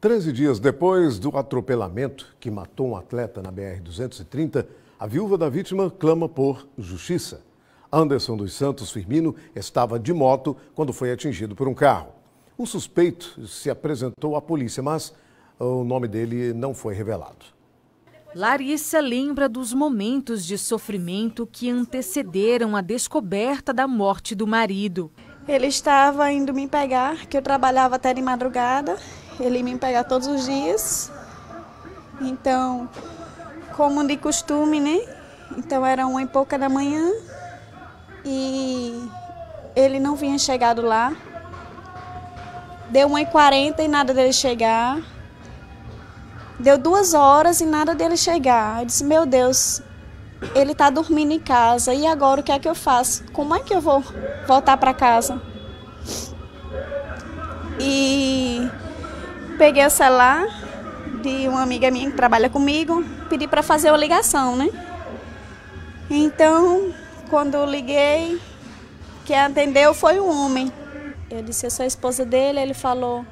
Treze dias depois do atropelamento que matou um atleta na BR-230, a viúva da vítima clama por justiça. Anderson dos Santos Firmino estava de moto quando foi atingido por um carro. O suspeito se apresentou à polícia, mas ah, o nome dele não foi revelado. Larissa lembra dos momentos de sofrimento que antecederam a descoberta da morte do marido. Ele estava indo me pegar, que eu trabalhava até de madrugada, ele me pega todos os dias. Então, como de costume, né? Então era uma e pouca da manhã e ele não vinha chegado lá. Deu uma e quarenta e nada dele chegar. Deu duas horas e nada dele chegar. Eu disse, meu Deus, ele está dormindo em casa. E agora o que é que eu faço? Como é que eu vou voltar para casa? E peguei o celular de uma amiga minha que trabalha comigo, pedi para fazer a ligação, né? Então, quando eu liguei, quem atendeu foi um homem. Eu disse, eu sou a esposa dele, ele falou,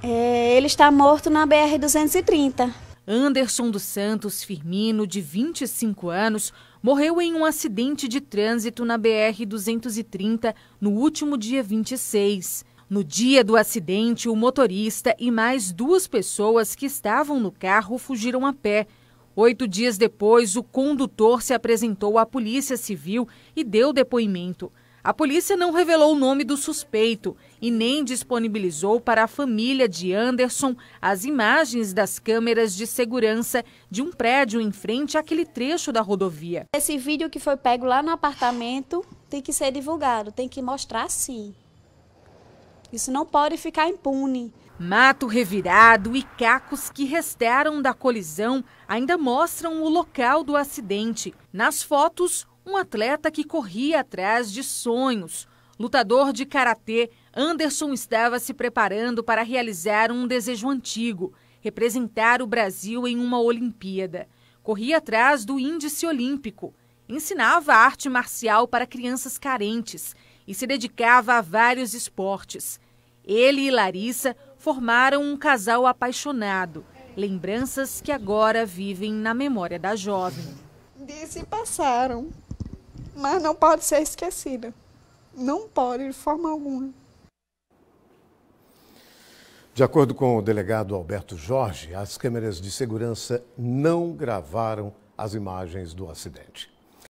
é, ele está morto na BR-230. Anderson dos Santos Firmino, de 25 anos, morreu em um acidente de trânsito na BR-230 no último dia 26. No dia do acidente, o motorista e mais duas pessoas que estavam no carro fugiram a pé. Oito dias depois, o condutor se apresentou à Polícia Civil e deu depoimento. A polícia não revelou o nome do suspeito e nem disponibilizou para a família de Anderson as imagens das câmeras de segurança de um prédio em frente àquele trecho da rodovia. Esse vídeo que foi pego lá no apartamento tem que ser divulgado, tem que mostrar sim. Isso não pode ficar impune. Mato revirado e cacos que restaram da colisão ainda mostram o local do acidente. Nas fotos, um atleta que corria atrás de sonhos. Lutador de karatê, Anderson estava se preparando para realizar um desejo antigo: representar o Brasil em uma Olimpíada. Corria atrás do índice olímpico. Ensinava arte marcial para crianças carentes e se dedicava a vários esportes. Ele e Larissa formaram um casal apaixonado, lembranças que agora vivem na memória da jovem. Disse e passaram, mas não pode ser esquecida. Não pode, de forma alguma. De acordo com o delegado Alberto Jorge, as câmeras de segurança não gravaram as imagens do acidente.